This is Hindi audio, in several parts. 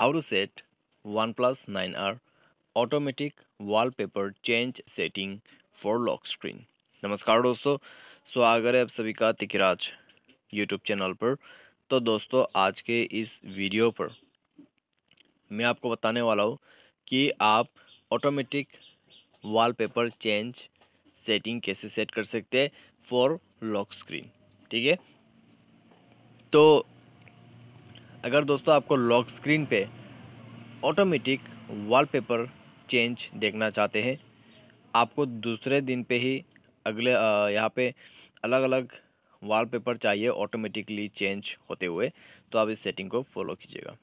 how to set OnePlus 9R automatic paper change setting for lock screen नमस्कार दोस्तों स्वागत है आप सभी का तिकराज यूट्यूब चैनल पर तो दोस्तों आज के इस वीडियो पर मैं आपको बताने वाला हूँ कि आप ऑटोमेटिक वॉलपेपर चेंज सेटिंग कैसे सेट कर सकते हैं फॉर लॉक स्क्रीन ठीक है तो अगर दोस्तों आपको लॉक स्क्रीन पे ऑटोमेटिक वॉलपेपर चेंज देखना चाहते हैं आपको दूसरे दिन पे ही अगले यहाँ पे अलग अलग वॉलपेपर चाहिए ऑटोमेटिकली चेंज होते हुए तो आप इस सेटिंग को फॉलो कीजिएगा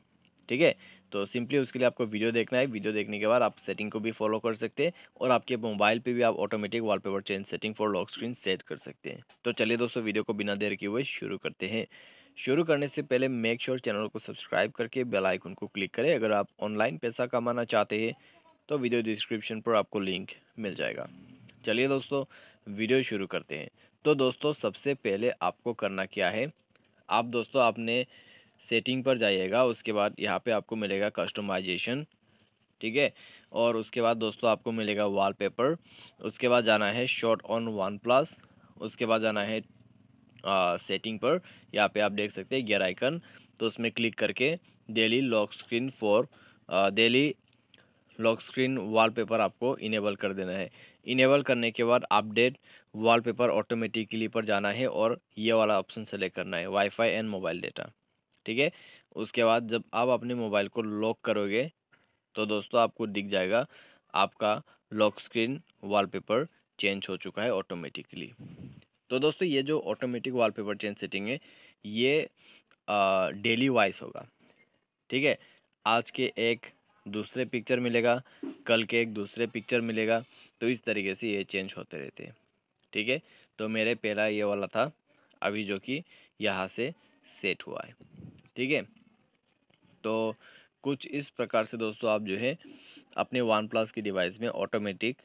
ठीक है तो सिंपली उसके लिए आपको वीडियो देखना है वीडियो देखने के बाद आप सेटिंग को भी फॉलो कर सकते हैं और आपके मोबाइल पे भी आप automatic wallpaper change setting for lock screen set कर सकते हैं तो चलिए दोस्तों वीडियो को बिना देर के हुए शुरू करते हैं शुरू करने से पहले मेक श्योर sure चैनल को सब्सक्राइब करके बेलाइकन को क्लिक करें अगर आप ऑनलाइन पैसा कमाना चाहते हैं तो वीडियो डिस्क्रिप्शन पर आपको लिंक मिल जाएगा चलिए दोस्तों वीडियो शुरू करते हैं तो दोस्तों सबसे पहले आपको करना क्या है आप दोस्तों आपने सेटिंग पर जाइएगा उसके बाद यहाँ पे आपको मिलेगा कस्टमाइजेशन ठीक है और उसके बाद दोस्तों आपको मिलेगा वॉलपेपर उसके बाद जाना है शॉर्ट ऑन वन प्लस उसके बाद जाना है आ, सेटिंग पर यहाँ पे आप देख सकते हैं गियर आइकन तो उसमें क्लिक करके daily lock screen for daily lock screen wallpaper आपको इनेबल कर देना है इनेबल करने के बाद अपडेट वॉलपेपर ऑटोमेटिकली पर जाना है और ये वाला ऑप्शन सेलेक्ट करना है वाईफाई एंड मोबाइल डेटा ठीक है उसके बाद जब आप अपने मोबाइल को लॉक करोगे तो दोस्तों आपको दिख जाएगा आपका लॉक स्क्रीन वॉलपेपर चेंज हो चुका है ऑटोमेटिकली तो दोस्तों ये जो ऑटोमेटिक वॉलपेपर चेंज सेटिंग है ये डेली वाइज होगा ठीक है आज के एक दूसरे पिक्चर मिलेगा कल के एक दूसरे पिक्चर मिलेगा तो इस तरीके से ये चेंज होते रहते हैं ठीक है तो मेरे पहला ये वाला था अभी जो कि यहाँ से सेट हुआ है ठीक है तो कुछ इस प्रकार से दोस्तों आप जो है अपने वन प्लस की डिवाइस में ऑटोमेटिक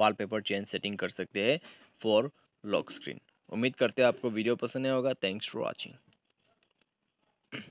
वॉलपेपर चेंज सेटिंग कर सकते हैं फॉर लॉक स्क्रीन उम्मीद करते हैं आपको वीडियो पसंद आया होगा थैंक्स फॉर वॉचिंग